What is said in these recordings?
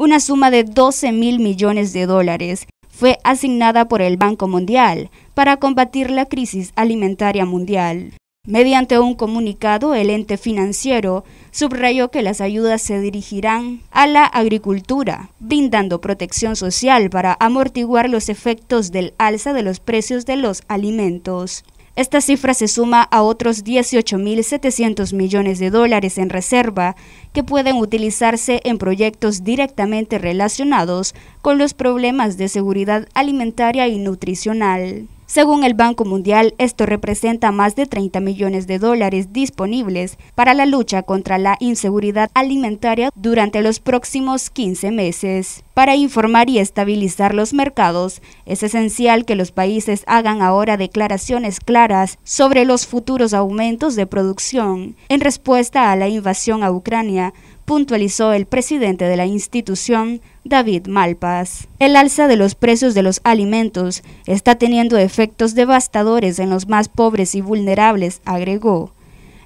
Una suma de 12 mil millones de dólares fue asignada por el Banco Mundial para combatir la crisis alimentaria mundial. Mediante un comunicado, el ente financiero subrayó que las ayudas se dirigirán a la agricultura, brindando protección social para amortiguar los efectos del alza de los precios de los alimentos. Esta cifra se suma a otros 18.700 millones de dólares en reserva que pueden utilizarse en proyectos directamente relacionados con los problemas de seguridad alimentaria y nutricional. Según el Banco Mundial, esto representa más de 30 millones de dólares disponibles para la lucha contra la inseguridad alimentaria durante los próximos 15 meses. Para informar y estabilizar los mercados, es esencial que los países hagan ahora declaraciones claras sobre los futuros aumentos de producción en respuesta a la invasión a Ucrania puntualizó el presidente de la institución, David Malpas. El alza de los precios de los alimentos está teniendo efectos devastadores en los más pobres y vulnerables, agregó.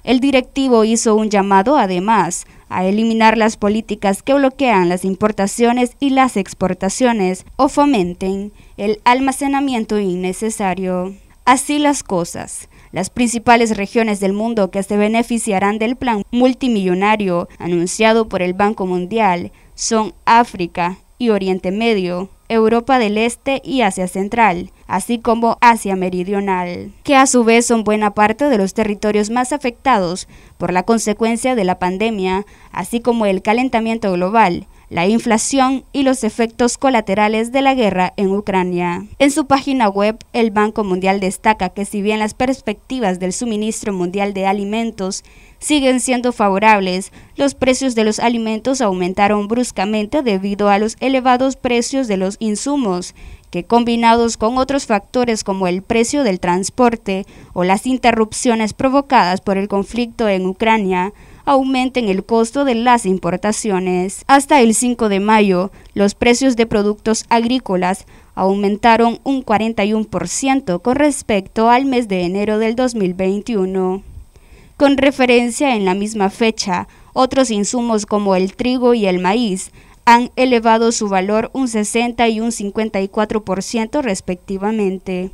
El directivo hizo un llamado, además, a eliminar las políticas que bloquean las importaciones y las exportaciones o fomenten el almacenamiento innecesario. Así las cosas las principales regiones del mundo que se beneficiarán del plan multimillonario anunciado por el Banco Mundial son África y Oriente Medio, Europa del Este y Asia Central, así como Asia Meridional, que a su vez son buena parte de los territorios más afectados por la consecuencia de la pandemia, así como el calentamiento global, la inflación y los efectos colaterales de la guerra en Ucrania. En su página web, el Banco Mundial destaca que si bien las perspectivas del suministro mundial de alimentos siguen siendo favorables, los precios de los alimentos aumentaron bruscamente debido a los elevados precios de los insumos, que combinados con otros factores como el precio del transporte o las interrupciones provocadas por el conflicto en Ucrania, aumenten el costo de las importaciones. Hasta el 5 de mayo, los precios de productos agrícolas aumentaron un 41% con respecto al mes de enero del 2021. Con referencia en la misma fecha, otros insumos como el trigo y el maíz han elevado su valor un 60 y un 54% respectivamente.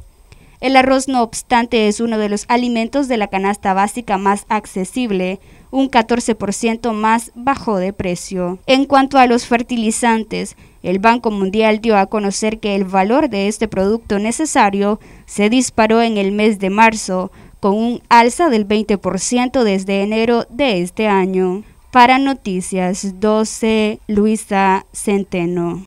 El arroz, no obstante, es uno de los alimentos de la canasta básica más accesible, un 14% más bajo de precio. En cuanto a los fertilizantes, el Banco Mundial dio a conocer que el valor de este producto necesario se disparó en el mes de marzo, con un alza del 20% desde enero de este año. Para Noticias 12, Luisa Centeno.